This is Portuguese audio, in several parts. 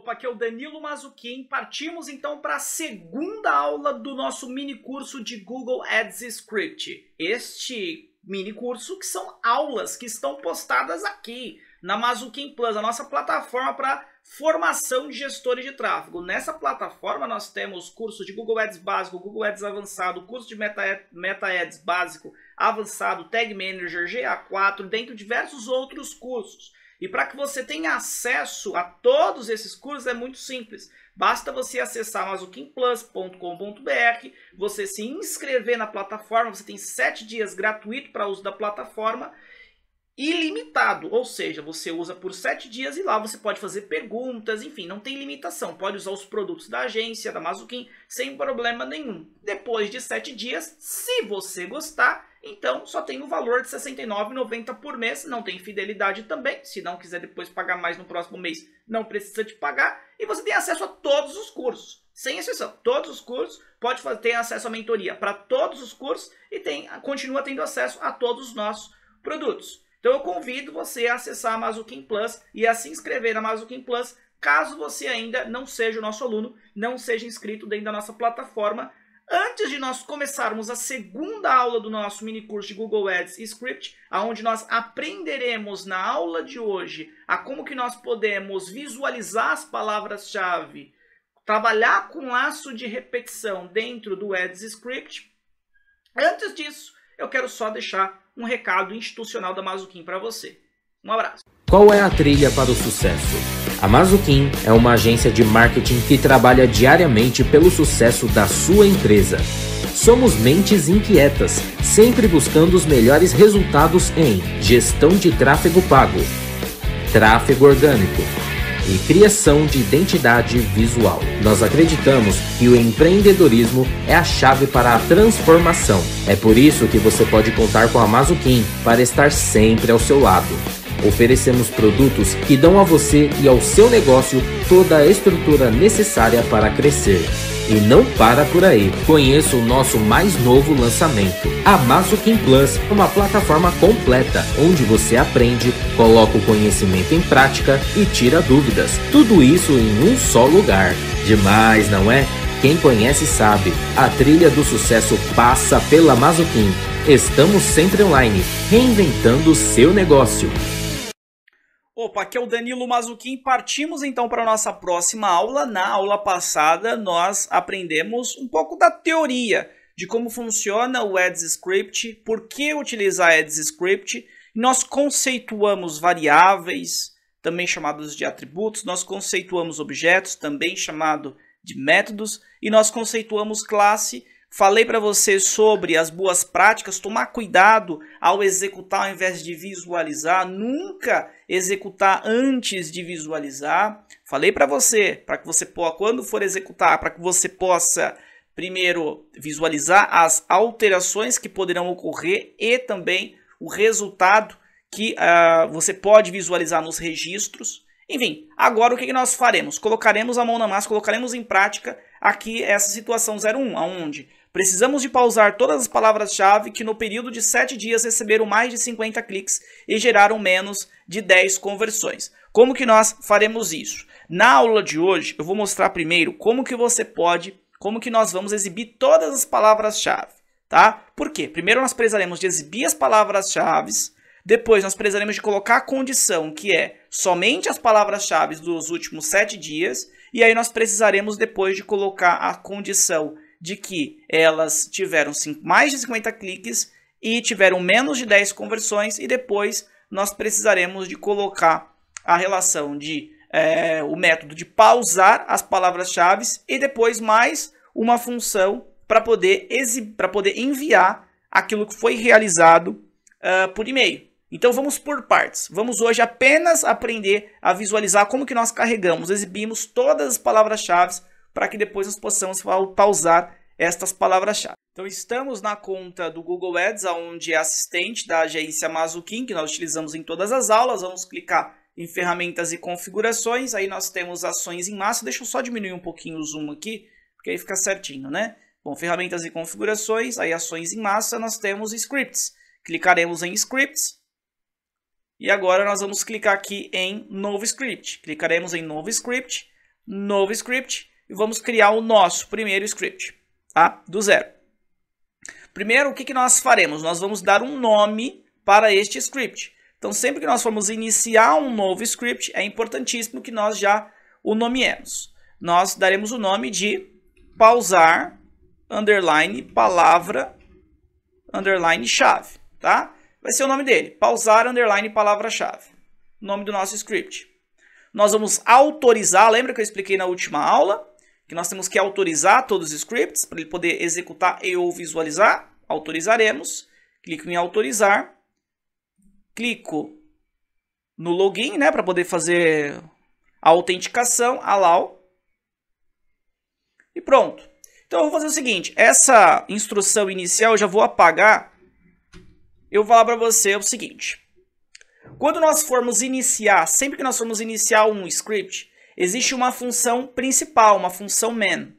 Opa, aqui é o Danilo Mazuquim. Partimos então para a segunda aula do nosso mini curso de Google Ads Script. Este mini curso que são aulas que estão postadas aqui na Mazuquim Plus, a nossa plataforma para formação de gestores de tráfego. Nessa plataforma nós temos curso de Google Ads básico, Google Ads avançado, curso de Meta, Meta Ads básico, avançado, Tag Manager, GA4, dentro de diversos outros cursos. E para que você tenha acesso a todos esses cursos é muito simples. Basta você acessar mazukinplus.com.br, você se inscrever na plataforma, você tem sete dias gratuito para uso da plataforma ilimitado, ou seja, você usa por sete dias e lá você pode fazer perguntas, enfim, não tem limitação. Pode usar os produtos da agência, da Mazuquim, sem problema nenhum. Depois de sete dias, se você gostar, então só tem o valor de R$ 69,90 por mês, não tem fidelidade também. Se não quiser depois pagar mais no próximo mês, não precisa de pagar. E você tem acesso a todos os cursos, sem exceção, todos os cursos. Pode ter acesso à mentoria para todos os cursos e tem, continua tendo acesso a todos os nossos produtos. Então eu convido você a acessar a Mazukin Plus e a se inscrever na Mazukin Plus, caso você ainda não seja o nosso aluno, não seja inscrito dentro da nossa plataforma. Antes de nós começarmos a segunda aula do nosso mini curso de Google Ads e Script, aonde nós aprenderemos na aula de hoje a como que nós podemos visualizar as palavras-chave, trabalhar com laço de repetição dentro do Ads Script. Antes disso, eu quero só deixar um recado institucional da Mazuquim para você. Um abraço. Qual é a trilha para o sucesso? A Mazuquim é uma agência de marketing que trabalha diariamente pelo sucesso da sua empresa. Somos mentes inquietas, sempre buscando os melhores resultados em gestão de tráfego pago, tráfego orgânico e criação de identidade visual. Nós acreditamos que o empreendedorismo é a chave para a transformação. É por isso que você pode contar com a Mazuquim para estar sempre ao seu lado. Oferecemos produtos que dão a você e ao seu negócio toda a estrutura necessária para crescer. E não para por aí. Conheça o nosso mais novo lançamento, a Masukin Plus, uma plataforma completa onde você aprende, coloca o conhecimento em prática e tira dúvidas. Tudo isso em um só lugar. Demais, não é? Quem conhece sabe, a trilha do sucesso passa pela Mazuquim. Estamos sempre online, reinventando o seu negócio. Opa, aqui é o Danilo Mazuquim. Partimos então para a nossa próxima aula. Na aula passada, nós aprendemos um pouco da teoria de como funciona o Ads Script, por que utilizar Ads Script. Nós conceituamos variáveis, também chamados de atributos, nós conceituamos objetos, também chamado de métodos, e nós conceituamos classe, Falei para você sobre as boas práticas, tomar cuidado ao executar ao invés de visualizar, nunca executar antes de visualizar. Falei para você, para que você possa, quando for executar, para que você possa primeiro visualizar as alterações que poderão ocorrer e também o resultado que uh, você pode visualizar nos registros. Enfim, agora o que nós faremos? Colocaremos a mão na massa, colocaremos em prática aqui essa situação 01, aonde Precisamos de pausar todas as palavras-chave que no período de 7 dias receberam mais de 50 cliques e geraram menos de 10 conversões. Como que nós faremos isso? Na aula de hoje eu vou mostrar primeiro como que você pode, como que nós vamos exibir todas as palavras-chave, tá? Por quê? Primeiro nós precisaremos de exibir as palavras-chave, depois nós precisaremos de colocar a condição que é somente as palavras-chave dos últimos 7 dias e aí nós precisaremos depois de colocar a condição de que elas tiveram mais de 50 cliques e tiveram menos de 10 conversões e depois nós precisaremos de colocar a relação de é, o método de pausar as palavras-chave e depois mais uma função para poder, para poder enviar aquilo que foi realizado uh, por e-mail. Então vamos por partes. Vamos hoje apenas aprender a visualizar como que nós carregamos, exibimos todas as palavras-chave para que depois nós possamos pausar estas palavras-chave. Então estamos na conta do Google Ads, onde é assistente da agência Mazukin, que nós utilizamos em todas as aulas. Vamos clicar em ferramentas e configurações. Aí nós temos ações em massa. Deixa eu só diminuir um pouquinho o zoom aqui, porque aí fica certinho, né? Bom, ferramentas e configurações, aí ações em massa, nós temos scripts. Clicaremos em scripts. E agora nós vamos clicar aqui em novo script. Clicaremos em novo script, novo script e vamos criar o nosso primeiro script, tá? Do zero. Primeiro, o que, que nós faremos? Nós vamos dar um nome para este script. Então, sempre que nós formos iniciar um novo script, é importantíssimo que nós já o nomeemos. Nós daremos o nome de pausar, underline, palavra, underline, chave, tá? Vai ser o nome dele, pausar, underline, palavra-chave. Nome do nosso script. Nós vamos autorizar, lembra que eu expliquei na última aula? que nós temos que autorizar todos os scripts para ele poder executar e ou visualizar. Autorizaremos. Clico em autorizar. Clico no login, né, para poder fazer a autenticação, allow. E pronto. Então eu vou fazer o seguinte, essa instrução inicial eu já vou apagar. Eu vou falar para você o seguinte. Quando nós formos iniciar, sempre que nós formos iniciar um script, existe uma função principal, uma função man.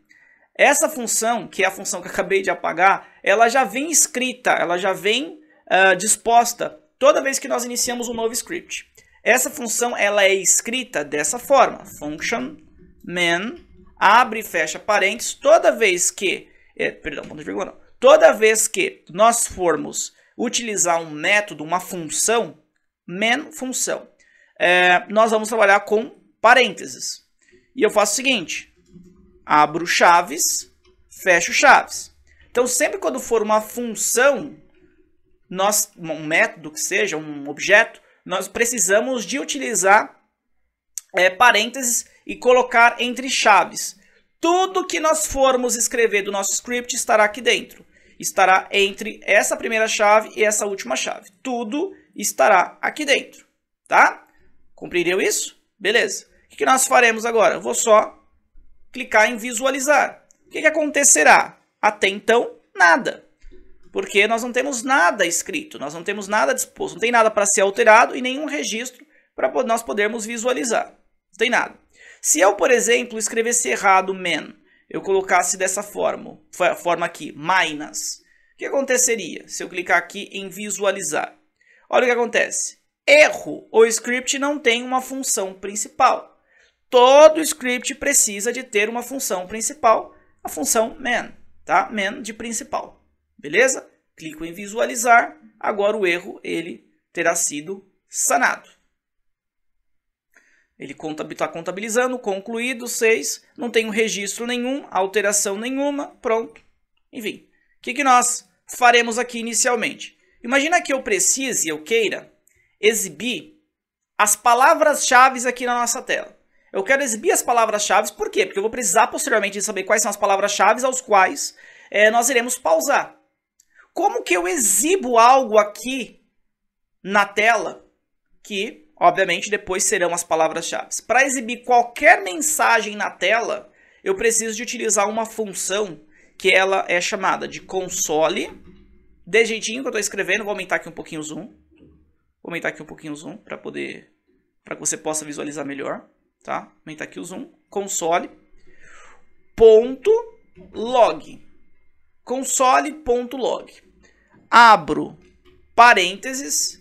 Essa função, que é a função que acabei de apagar, ela já vem escrita, ela já vem uh, disposta toda vez que nós iniciamos um novo script. Essa função ela é escrita dessa forma, function man, abre e fecha parênteses, toda vez que, é, perdão, ponto de vírgula não, toda vez que nós formos utilizar um método, uma função, man função, é, nós vamos trabalhar com parênteses. E eu faço o seguinte, abro chaves, fecho chaves. Então, sempre quando for uma função, nós, um método que seja, um objeto, nós precisamos de utilizar é, parênteses e colocar entre chaves. Tudo que nós formos escrever do nosso script estará aqui dentro. Estará entre essa primeira chave e essa última chave. Tudo estará aqui dentro, tá? Cumpriram isso? Beleza. O que nós faremos agora? Eu vou só clicar em visualizar. O que, que acontecerá? Até então, nada. Porque nós não temos nada escrito, nós não temos nada disposto, não tem nada para ser alterado e nenhum registro para nós podermos visualizar. Não tem nada. Se eu, por exemplo, escrevesse errado man, eu colocasse dessa forma, forma aqui, minus, o que aconteceria se eu clicar aqui em visualizar? Olha o que acontece. Erro, o script não tem uma função principal todo script precisa de ter uma função principal, a função man, tá? Man de principal, beleza? Clico em visualizar, agora o erro ele terá sido sanado. Ele está contabilizando, concluído, 6, não tem registro nenhum, alteração nenhuma, pronto. Enfim, o que, que nós faremos aqui inicialmente? Imagina que eu precise, eu queira, exibir as palavras-chave aqui na nossa tela. Eu quero exibir as palavras-chave, por quê? Porque eu vou precisar posteriormente saber quais são as palavras-chave aos quais é, nós iremos pausar. Como que eu exibo algo aqui na tela que, obviamente, depois serão as palavras-chave? Para exibir qualquer mensagem na tela, eu preciso de utilizar uma função que ela é chamada de console. De jeitinho que eu estou escrevendo, vou aumentar aqui um pouquinho o zoom. Vou aumentar aqui um pouquinho o zoom para poder para que você possa visualizar melhor tá? Aumentar tá aqui o zoom. Console. Ponto log. Console.log. Abro parênteses.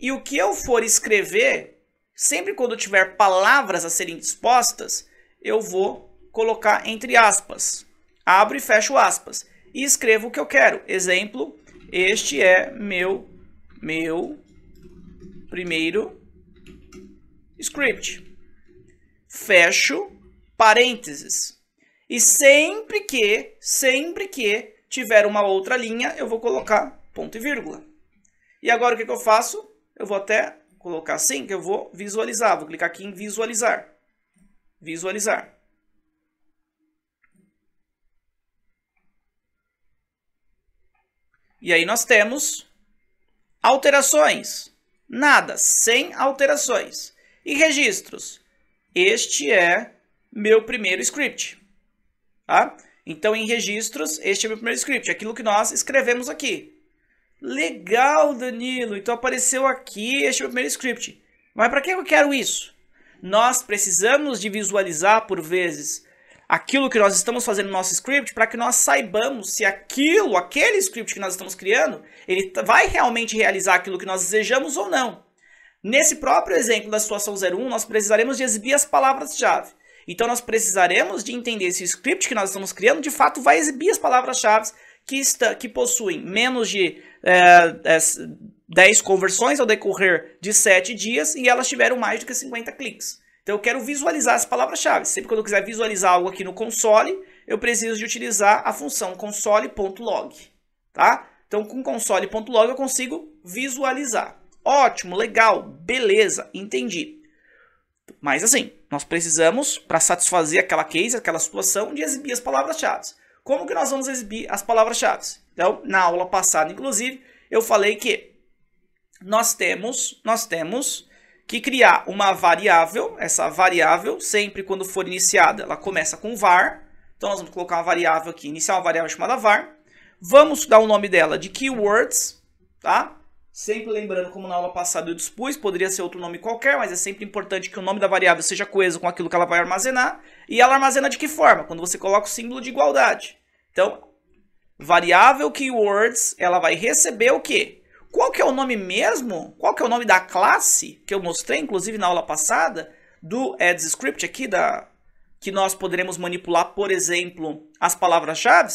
E o que eu for escrever, sempre quando tiver palavras a serem dispostas, eu vou colocar entre aspas. Abro e fecho aspas. E escrevo o que eu quero. Exemplo, este é meu, meu primeiro script fecho parênteses. E sempre que, sempre que tiver uma outra linha, eu vou colocar ponto e vírgula. E agora o que, que eu faço? Eu vou até colocar assim, que eu vou visualizar. Vou clicar aqui em visualizar. Visualizar. E aí nós temos alterações. Nada, sem alterações. E registros este é meu primeiro script. Tá? Então, em registros, este é meu primeiro script, é aquilo que nós escrevemos aqui. Legal, Danilo, então apareceu aqui este é meu primeiro script. Mas para que eu quero isso? Nós precisamos de visualizar, por vezes, aquilo que nós estamos fazendo no nosso script para que nós saibamos se aquilo, aquele script que nós estamos criando, ele vai realmente realizar aquilo que nós desejamos ou não. Nesse próprio exemplo da situação 01, nós precisaremos de exibir as palavras-chave. Então, nós precisaremos de entender se o script que nós estamos criando, de fato, vai exibir as palavras-chave que, está, que possuem menos de é, é, 10 conversões ao decorrer de 7 dias e elas tiveram mais do que 50 cliques. Então, eu quero visualizar as palavras-chave. Sempre que eu quiser visualizar algo aqui no console, eu preciso de utilizar a função console.log. Tá? Então, com console.log eu consigo visualizar. Ótimo, legal, beleza, entendi. Mas assim, nós precisamos, para satisfazer aquela case, aquela situação, de exibir as palavras-chave. Como que nós vamos exibir as palavras-chave? Então, na aula passada, inclusive, eu falei que nós temos, nós temos que criar uma variável, essa variável, sempre quando for iniciada, ela começa com var. Então, nós vamos colocar uma variável aqui, iniciar uma variável chamada var. Vamos dar o nome dela de keywords, tá? Sempre lembrando, como na aula passada eu dispus, poderia ser outro nome qualquer, mas é sempre importante que o nome da variável seja coeso com aquilo que ela vai armazenar. E ela armazena de que forma? Quando você coloca o símbolo de igualdade. Então, variável keywords, ela vai receber o quê? Qual que é o nome mesmo? Qual que é o nome da classe que eu mostrei, inclusive, na aula passada, do Ads Script aqui, da, que nós poderemos manipular, por exemplo, as palavras-chave?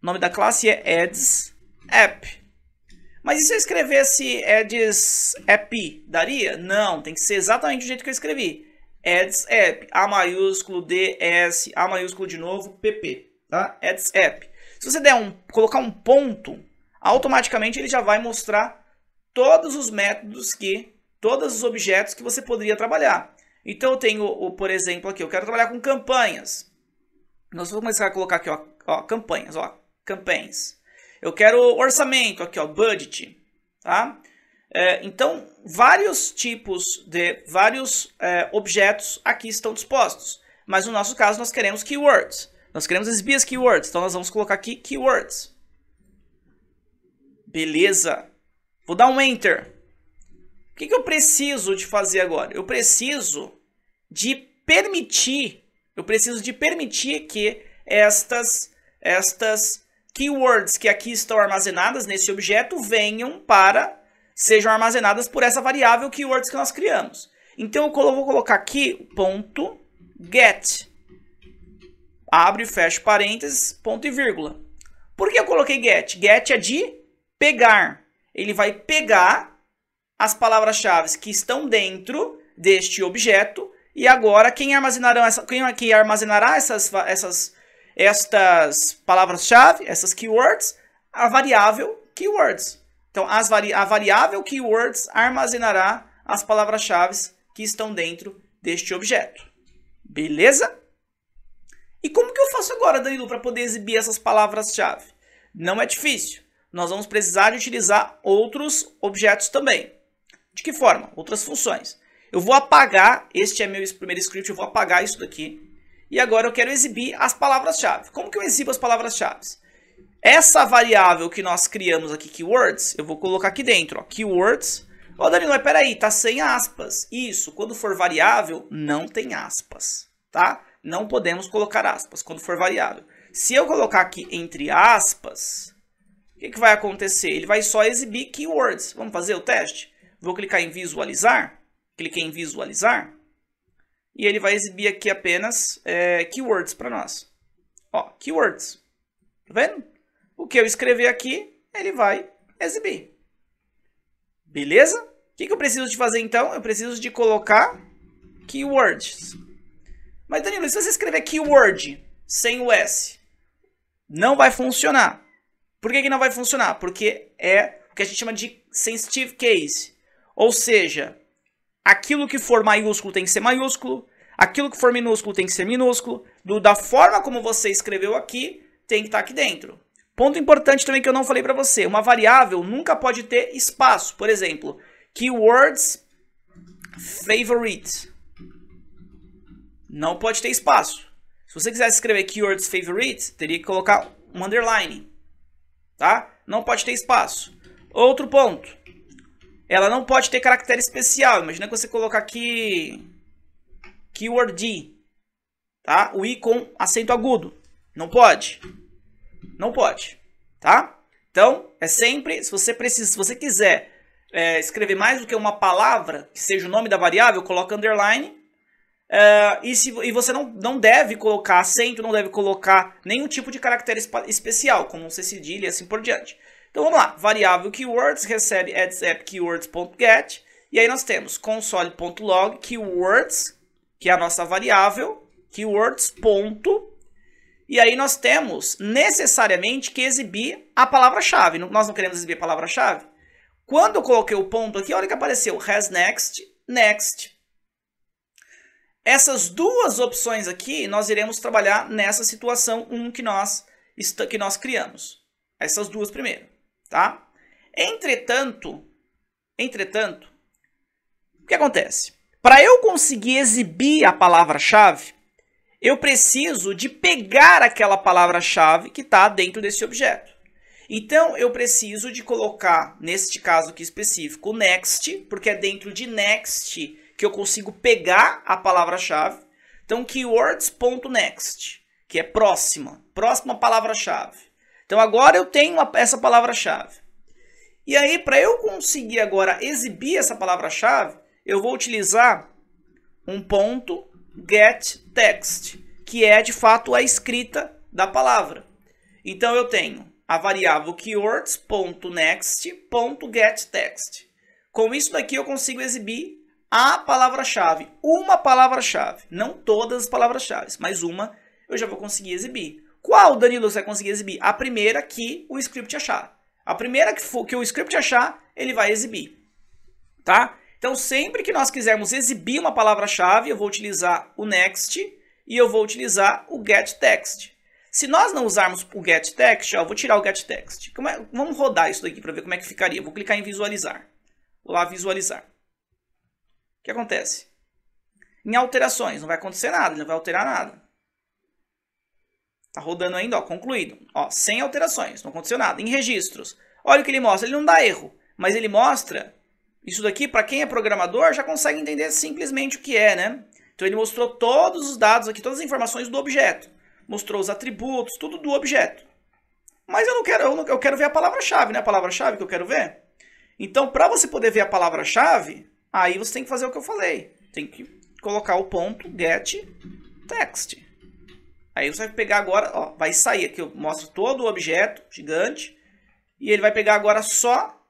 O nome da classe é Ads App. Mas e se eu escrevesse ads app, daria? Não, tem que ser exatamente do jeito que eu escrevi. Ads app, A maiúsculo, D, S, A maiúsculo de novo, PP, tá? Ads app. Se você der um, colocar um ponto, automaticamente ele já vai mostrar todos os métodos que, todos os objetos que você poderia trabalhar. Então eu tenho, o, por exemplo, aqui, eu quero trabalhar com campanhas. Nós vamos começar a colocar aqui, ó, ó campanhas, ó, campanhas. Eu quero orçamento aqui, ó, budget, tá? É, então, vários tipos de vários é, objetos aqui estão dispostos. Mas no nosso caso, nós queremos keywords. Nós queremos exibir as keywords. Então, nós vamos colocar aqui keywords. Beleza. Vou dar um enter. O que, que eu preciso de fazer agora? Eu preciso de permitir, eu preciso de permitir que estas, estas keywords que aqui estão armazenadas nesse objeto venham para, sejam armazenadas por essa variável keywords que nós criamos. Então eu vou colocar aqui ponto get, abre e fecha parênteses, ponto e vírgula. Por que eu coloquei get? Get é de pegar. Ele vai pegar as palavras-chave que estão dentro deste objeto e agora quem, armazenarão essa, quem, quem armazenará essas, essas estas palavras-chave, essas keywords, a variável keywords. Então, as vari a variável keywords armazenará as palavras-chave que estão dentro deste objeto. Beleza? E como que eu faço agora, Danilo, para poder exibir essas palavras-chave? Não é difícil. Nós vamos precisar de utilizar outros objetos também. De que forma? Outras funções. Eu vou apagar, este é meu primeiro script, eu vou apagar isso daqui e agora eu quero exibir as palavras-chave. Como que eu exibo as palavras-chave? Essa variável que nós criamos aqui, keywords, eu vou colocar aqui dentro, ó, keywords. Ó, oh, Danilo, mas peraí, tá sem aspas. Isso, quando for variável, não tem aspas, tá? Não podemos colocar aspas quando for variável. Se eu colocar aqui entre aspas, o que, que vai acontecer? Ele vai só exibir keywords. Vamos fazer o teste? Vou clicar em visualizar. Cliquei em visualizar. E ele vai exibir aqui apenas é, keywords para nós. Ó, keywords. Tá vendo? O que eu escrever aqui, ele vai exibir. Beleza? O que, que eu preciso de fazer então? Eu preciso de colocar keywords. Mas Danilo, se você escrever keyword sem o S, não vai funcionar. Por que, que não vai funcionar? Porque é o que a gente chama de sensitive case. Ou seja, Aquilo que for maiúsculo tem que ser maiúsculo. Aquilo que for minúsculo tem que ser minúsculo. Do, da forma como você escreveu aqui, tem que estar tá aqui dentro. Ponto importante também que eu não falei para você. Uma variável nunca pode ter espaço. Por exemplo, keywords favorite. Não pode ter espaço. Se você quisesse escrever keywords favorite, teria que colocar um underline. Tá? Não pode ter espaço. Outro ponto ela não pode ter caractere especial. Imagina que você colocar aqui keyword tá? O i com acento agudo. Não pode. Não pode, tá? Então, é sempre, se você precisa, se você quiser é, escrever mais do que uma palavra, que seja o nome da variável, coloca underline. É, e, se, e você não, não deve colocar acento, não deve colocar nenhum tipo de caractere especial, como um C cedilha e assim por diante. Então vamos lá, variável keywords recebe adsapp keywords.get e aí nós temos console.log keywords, que é a nossa variável, keywords. Ponto, e aí nós temos necessariamente que exibir a palavra-chave. Nós não queremos exibir a palavra-chave. Quando eu coloquei o ponto aqui, olha que apareceu has next, next. Essas duas opções aqui, nós iremos trabalhar nessa situação 1 um que nós, que nós criamos. Essas duas primeiro tá? Entretanto, entretanto, o que acontece? Para eu conseguir exibir a palavra-chave, eu preciso de pegar aquela palavra-chave que está dentro desse objeto. Então, eu preciso de colocar, neste caso aqui específico, next, porque é dentro de next que eu consigo pegar a palavra-chave. Então, keywords.next, que é próxima, próxima palavra-chave. Então agora eu tenho essa palavra-chave. E aí, para eu conseguir agora exibir essa palavra-chave, eu vou utilizar um ponto get text, que é de fato a escrita da palavra. Então eu tenho a variável keywords.next.getText. Com isso daqui eu consigo exibir a palavra-chave, uma palavra-chave, não todas as palavras-chave, mas uma eu já vou conseguir exibir. Qual, Danilo, você vai conseguir exibir? A primeira que o script achar. A primeira que, for, que o script achar, ele vai exibir. Tá? Então, sempre que nós quisermos exibir uma palavra-chave, eu vou utilizar o next e eu vou utilizar o getText. Se nós não usarmos o getText, eu vou tirar o getText. É, vamos rodar isso daqui para ver como é que ficaria. vou clicar em visualizar. Vou lá visualizar. O que acontece? Em alterações, não vai acontecer nada, não vai alterar nada. Tá rodando ainda, ó, concluído. Ó, sem alterações, não aconteceu nada. Em registros, olha o que ele mostra, ele não dá erro, mas ele mostra isso daqui para quem é programador já consegue entender simplesmente o que é, né? Então ele mostrou todos os dados aqui, todas as informações do objeto, mostrou os atributos, tudo do objeto. Mas eu não quero, eu, não, eu quero ver a palavra-chave, né? A palavra-chave que eu quero ver. Então, para você poder ver a palavra-chave, aí você tem que fazer o que eu falei. Tem que colocar o ponto get text. Aí você vai pegar agora, ó, vai sair aqui, eu mostro todo o objeto gigante, e ele vai pegar agora só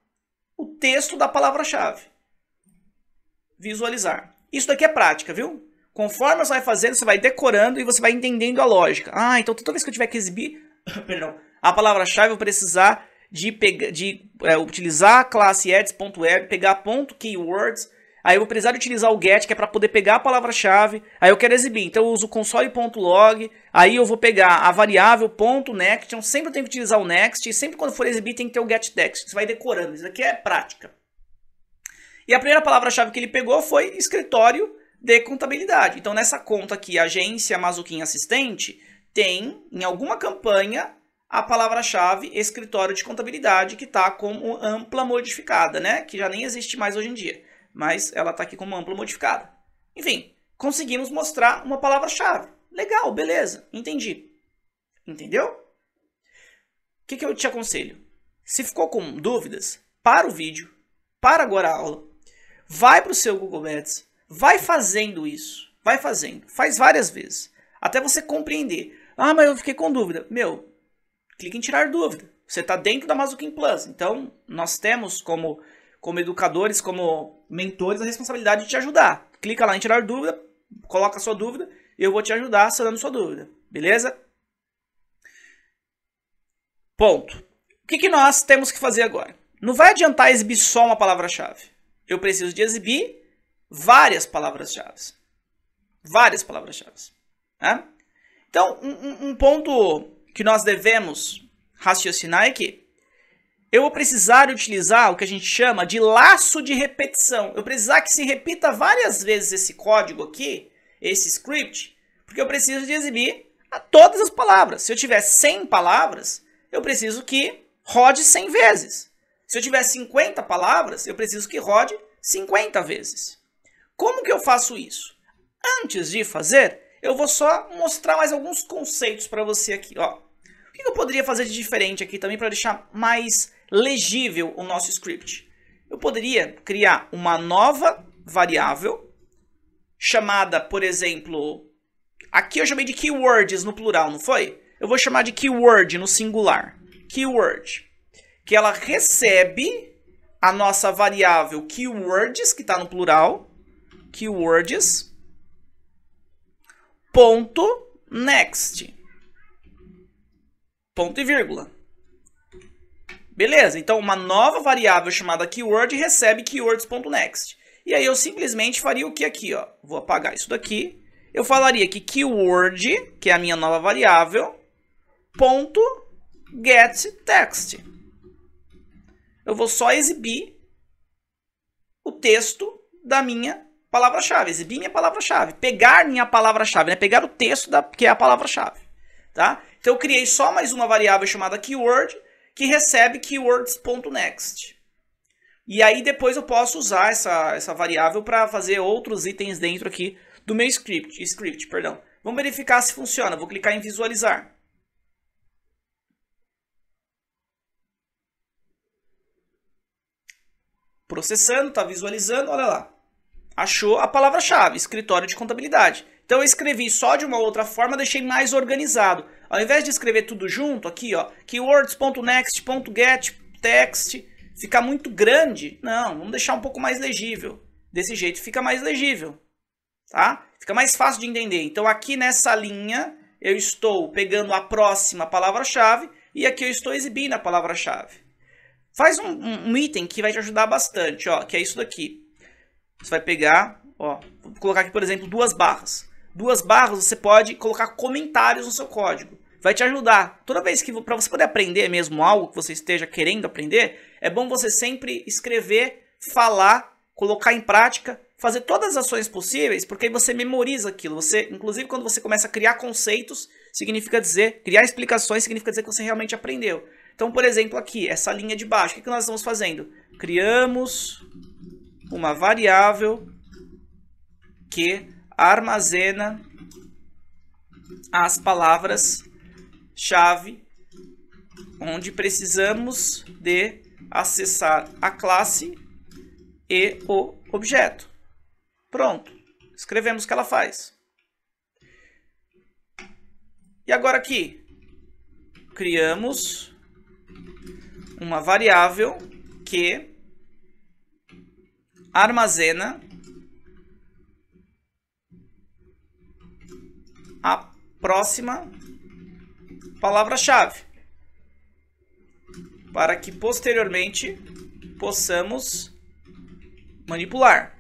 o texto da palavra-chave. Visualizar. Isso daqui é prática, viu? Conforme você vai fazendo, você vai decorando e você vai entendendo a lógica. Ah, então toda vez que eu tiver que exibir perdão, a palavra-chave, eu vou precisar de, pegar, de é, utilizar a classe ads.web, pegar ponto .keywords aí eu vou precisar utilizar o get, que é para poder pegar a palavra-chave, aí eu quero exibir, então eu uso console.log, aí eu vou pegar a variável .next, então sempre eu tenho que utilizar o next, e sempre quando for exibir tem que ter o getText, você vai decorando, isso aqui é prática. E a primeira palavra-chave que ele pegou foi escritório de contabilidade. Então nessa conta aqui, agência Mazuquinha Assistente, tem em alguma campanha a palavra-chave escritório de contabilidade que está como ampla modificada, né? Que já nem existe mais hoje em dia mas ela está aqui como amplo modificado. Enfim, conseguimos mostrar uma palavra-chave. Legal, beleza, entendi. Entendeu? O que, que eu te aconselho? Se ficou com dúvidas, para o vídeo, para agora a aula, vai para o seu Google Maps, vai fazendo isso, vai fazendo, faz várias vezes, até você compreender. Ah, mas eu fiquei com dúvida. Meu, clique em tirar dúvida. Você está dentro da Mazukin Plus, então nós temos como como educadores, como mentores, a responsabilidade de te ajudar. Clica lá em tirar dúvida, coloca a sua dúvida, eu vou te ajudar sanando sua dúvida, beleza? Ponto. O que, que nós temos que fazer agora? Não vai adiantar exibir só uma palavra-chave. Eu preciso de exibir várias palavras-chave. Várias palavras-chave. Né? Então, um, um ponto que nós devemos raciocinar é que eu vou precisar utilizar o que a gente chama de laço de repetição. Eu precisar que se repita várias vezes esse código aqui, esse script, porque eu preciso de exibir todas as palavras. Se eu tiver 100 palavras, eu preciso que rode 100 vezes. Se eu tiver 50 palavras, eu preciso que rode 50 vezes. Como que eu faço isso? Antes de fazer, eu vou só mostrar mais alguns conceitos para você aqui. Ó. O que eu poderia fazer de diferente aqui também para deixar mais legível o nosso script. Eu poderia criar uma nova variável chamada, por exemplo, aqui eu chamei de keywords no plural, não foi? Eu vou chamar de keyword no singular. Keyword. Que ela recebe a nossa variável keywords, que está no plural. Keywords. Ponto next. Ponto e vírgula. Beleza, então uma nova variável chamada keyword recebe keywords.next. E aí eu simplesmente faria o que aqui, ó? Vou apagar isso daqui. Eu falaria que keyword, que é a minha nova variável, ponto get text. Eu vou só exibir o texto da minha palavra-chave, exibir minha palavra-chave, pegar minha palavra-chave, né? Pegar o texto da que é a palavra-chave, tá? Então eu criei só mais uma variável chamada keyword que recebe keywords.next. E aí depois eu posso usar essa, essa variável para fazer outros itens dentro aqui do meu script, script, perdão. Vamos verificar se funciona. Vou clicar em visualizar. Processando, está visualizando, olha lá. Achou a palavra-chave, escritório de contabilidade. Então eu escrevi só de uma outra forma, deixei mais organizado. Ao invés de escrever tudo junto aqui, ó, keywords.next.get text, muito grande, não, vamos deixar um pouco mais legível. Desse jeito fica mais legível, tá? Fica mais fácil de entender. Então aqui nessa linha eu estou pegando a próxima palavra-chave e aqui eu estou exibindo a palavra-chave. Faz um, um, um, item que vai te ajudar bastante, ó, que é isso daqui. Você vai pegar, ó, vou colocar aqui, por exemplo, duas barras. Duas barras você pode colocar comentários no seu código vai te ajudar. Toda vez que para você poder aprender mesmo algo que você esteja querendo aprender, é bom você sempre escrever, falar, colocar em prática, fazer todas as ações possíveis, porque aí você memoriza aquilo. Você, inclusive, quando você começa a criar conceitos, significa dizer, criar explicações significa dizer que você realmente aprendeu. Então, por exemplo, aqui, essa linha de baixo, o que nós estamos fazendo? Criamos uma variável que armazena as palavras chave onde precisamos de acessar a classe e o objeto. Pronto, escrevemos o que ela faz. E agora aqui, criamos uma variável que armazena a próxima palavra-chave, para que posteriormente possamos manipular.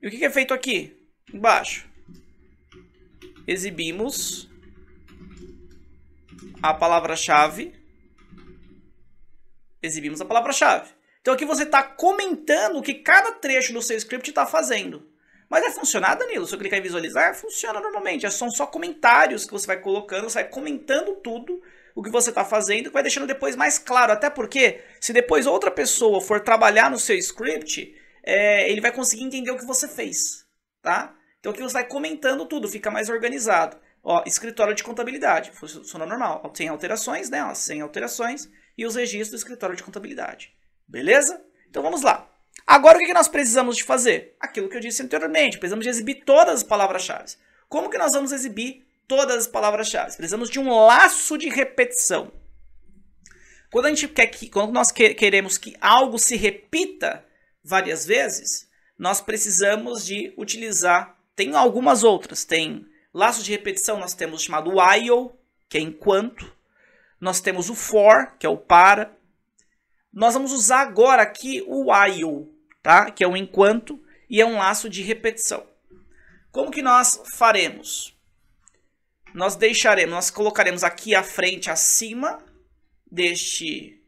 E o que é feito aqui? Embaixo. Exibimos a palavra-chave. Exibimos a palavra-chave. Então aqui você está comentando o que cada trecho do seu script está fazendo. Mas vai é funcionar, Danilo? Se eu clicar em visualizar, funciona normalmente. É São só comentários que você vai colocando, você vai comentando tudo o que você está fazendo, que vai deixando depois mais claro. Até porque, se depois outra pessoa for trabalhar no seu script, é, ele vai conseguir entender o que você fez, tá? Então aqui você vai comentando tudo, fica mais organizado. Ó, escritório de contabilidade, funciona normal. Sem alterações, né? Ó, sem alterações. E os registros do escritório de contabilidade. Beleza? Então vamos lá. Agora o que nós precisamos de fazer? Aquilo que eu disse anteriormente, precisamos de exibir todas as palavras-chave. Como que nós vamos exibir todas as palavras-chave? Precisamos de um laço de repetição. Quando a gente quer que, quando nós queremos que algo se repita várias vezes, nós precisamos de utilizar tem algumas outras, tem laço de repetição, nós temos o chamado while, que é enquanto, nós temos o for, que é o para, nós vamos usar agora aqui o while, tá? que é um enquanto, e é um laço de repetição. Como que nós faremos? Nós deixaremos, nós colocaremos aqui à frente, acima deste,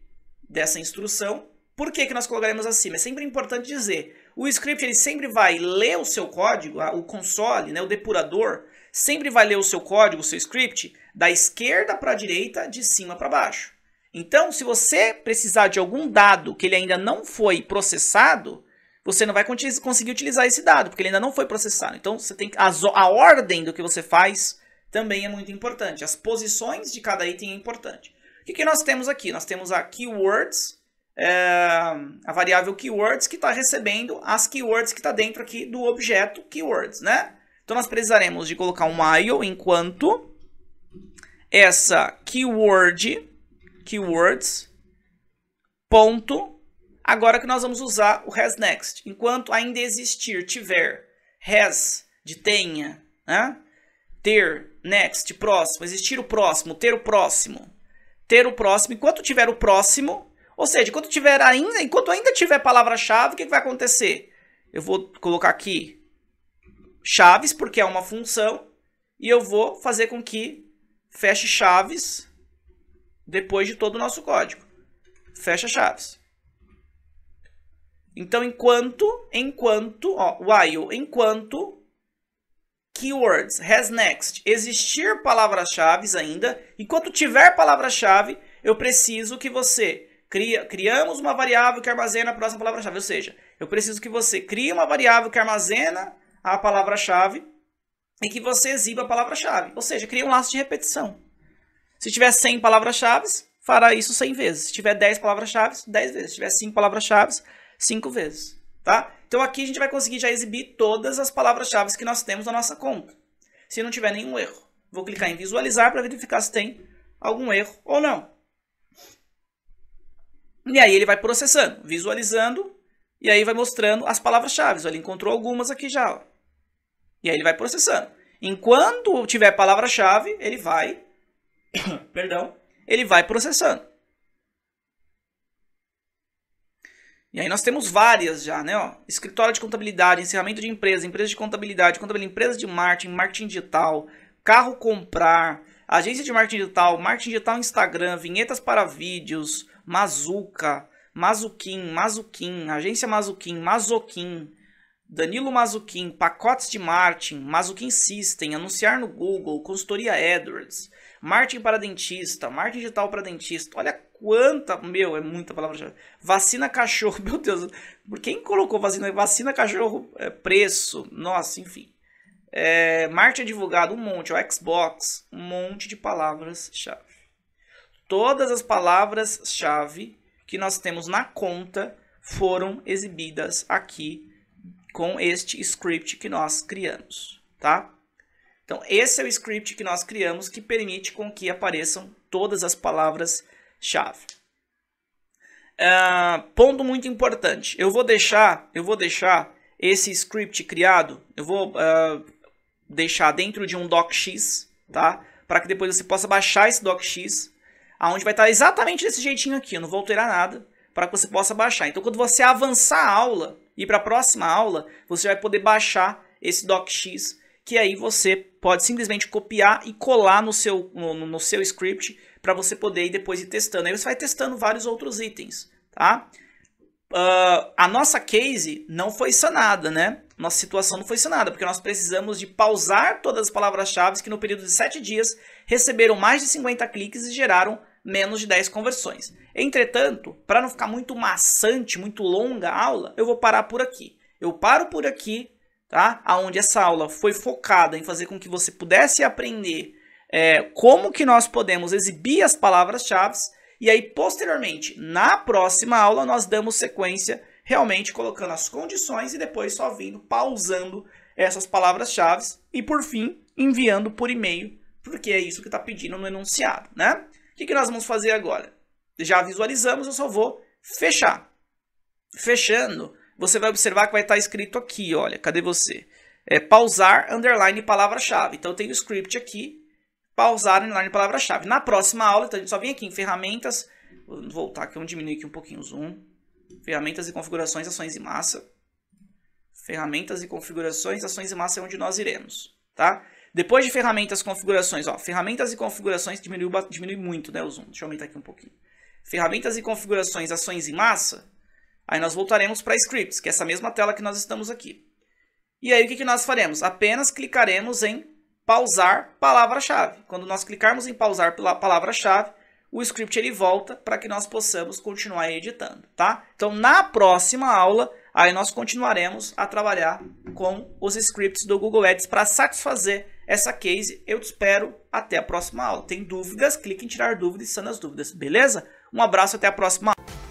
dessa instrução. Por que, que nós colocaremos acima? É sempre importante dizer. O script ele sempre vai ler o seu código, o console, né, o depurador, sempre vai ler o seu código, o seu script, da esquerda para a direita, de cima para baixo. Então, se você precisar de algum dado que ele ainda não foi processado, você não vai conseguir utilizar esse dado, porque ele ainda não foi processado. Então, você tem a, a ordem do que você faz também é muito importante. As posições de cada item é importante. O que, que nós temos aqui? Nós temos a keywords, é, a variável keywords, que está recebendo as keywords que está dentro aqui do objeto keywords, né? Então, nós precisaremos de colocar um while enquanto essa keyword keywords, ponto. Agora que nós vamos usar o has next. Enquanto ainda existir, tiver, has, de tenha, né? ter, next, próximo, existir o próximo, ter o próximo, ter o próximo, enquanto tiver o próximo, ou seja, enquanto tiver ainda, enquanto ainda tiver palavra-chave, o que, que vai acontecer? Eu vou colocar aqui chaves, porque é uma função, e eu vou fazer com que feche chaves depois de todo o nosso código. Fecha chaves. Então, enquanto, enquanto, ó, while, enquanto keywords, has next, existir palavras-chave ainda, enquanto tiver palavra-chave, eu preciso que você cria, criamos uma variável que armazena a próxima palavra-chave, ou seja, eu preciso que você crie uma variável que armazena a palavra-chave e que você exiba a palavra-chave, ou seja, cria um laço de repetição. Se tiver 100 palavras-chave, fará isso 100 vezes. Se tiver 10 palavras-chave, 10 vezes. Se tiver 5 palavras-chave, 5 vezes. Tá? Então aqui a gente vai conseguir já exibir todas as palavras-chave que nós temos na nossa conta. Se não tiver nenhum erro. Vou clicar em visualizar para verificar se tem algum erro ou não. E aí ele vai processando, visualizando, e aí vai mostrando as palavras-chave. Ele encontrou algumas aqui já. Ó. E aí ele vai processando. Enquanto tiver palavra-chave, ele vai perdão, ele vai processando. E aí nós temos várias já, né? Ó, escritório de contabilidade, encerramento de empresa, empresa de contabilidade, contabilidade, empresa de marketing, marketing digital, carro comprar, agência de marketing digital, marketing digital Instagram, vinhetas para vídeos, Mazuca, Mazuquim, Mazuquim, agência Mazuquim, Mazoquim, Danilo Mazuquim, pacotes de marketing, Mazuquim System, anunciar no Google, consultoria Edwards marketing para dentista, marketing digital para dentista. Olha quanta, meu, é muita palavra-chave. Vacina cachorro, meu Deus. Por quem colocou vacina, vacina cachorro, é, preço, nossa, enfim. É, marketing divulgado, um monte, o Xbox, um monte de palavras-chave. Todas as palavras-chave que nós temos na conta foram exibidas aqui com este script que nós criamos, tá? Então, esse é o script que nós criamos que permite com que apareçam todas as palavras-chave. Uh, ah, ponto muito importante. Eu vou deixar, eu vou deixar esse script criado, eu vou uh, deixar dentro de um docx, tá? Para que depois você possa baixar esse docx, aonde vai estar tá exatamente desse jeitinho aqui. Eu não vou alterar nada para que você possa baixar. Então, quando você avançar a aula e para a próxima aula, você vai poder baixar esse docx que aí você pode simplesmente copiar e colar no seu, no, no seu script para você poder ir depois ir testando. Aí você vai testando vários outros itens, tá? Uh, a nossa case não foi sanada, né? Nossa situação não foi sanada, porque nós precisamos de pausar todas as palavras-chave que no período de 7 dias receberam mais de 50 cliques e geraram menos de 10 conversões. Entretanto, para não ficar muito maçante, muito longa a aula, eu vou parar por aqui. Eu paro por aqui tá? Aonde essa aula foi focada em fazer com que você pudesse aprender é, como que nós podemos exibir as palavras-chave e aí posteriormente, na próxima aula, nós damos sequência realmente colocando as condições e depois só vindo pausando essas palavras-chave e por fim enviando por e-mail, porque é isso que está pedindo no enunciado, né? O que, que nós vamos fazer agora? Já visualizamos, eu só vou fechar. Fechando, você vai observar que vai estar tá escrito aqui, olha, cadê você? É pausar, underline, palavra-chave. Então, eu tenho o script aqui, pausar, underline, palavra-chave. Na próxima aula, então a gente só vem aqui em ferramentas, vou voltar aqui, vamos diminuir aqui um pouquinho o zoom. Ferramentas e configurações, ações em massa. Ferramentas e configurações, ações em massa é onde nós iremos, tá? Depois de ferramentas, configurações, ó, ferramentas e configurações diminui, diminui muito, né, o zoom. Deixa eu aumentar aqui um pouquinho. Ferramentas e configurações, ações em massa, Aí nós voltaremos para scripts, que é essa mesma tela que nós estamos aqui. E aí o que, que nós faremos? Apenas clicaremos em pausar palavra-chave. Quando nós clicarmos em pausar palavra-chave, o script ele volta para que nós possamos continuar editando, tá? Então, na próxima aula, aí nós continuaremos a trabalhar com os scripts do Google Ads para satisfazer essa case. Eu te espero até a próxima aula. Tem dúvidas? Clique em tirar dúvidas e sana as dúvidas, beleza? Um abraço, até a próxima aula.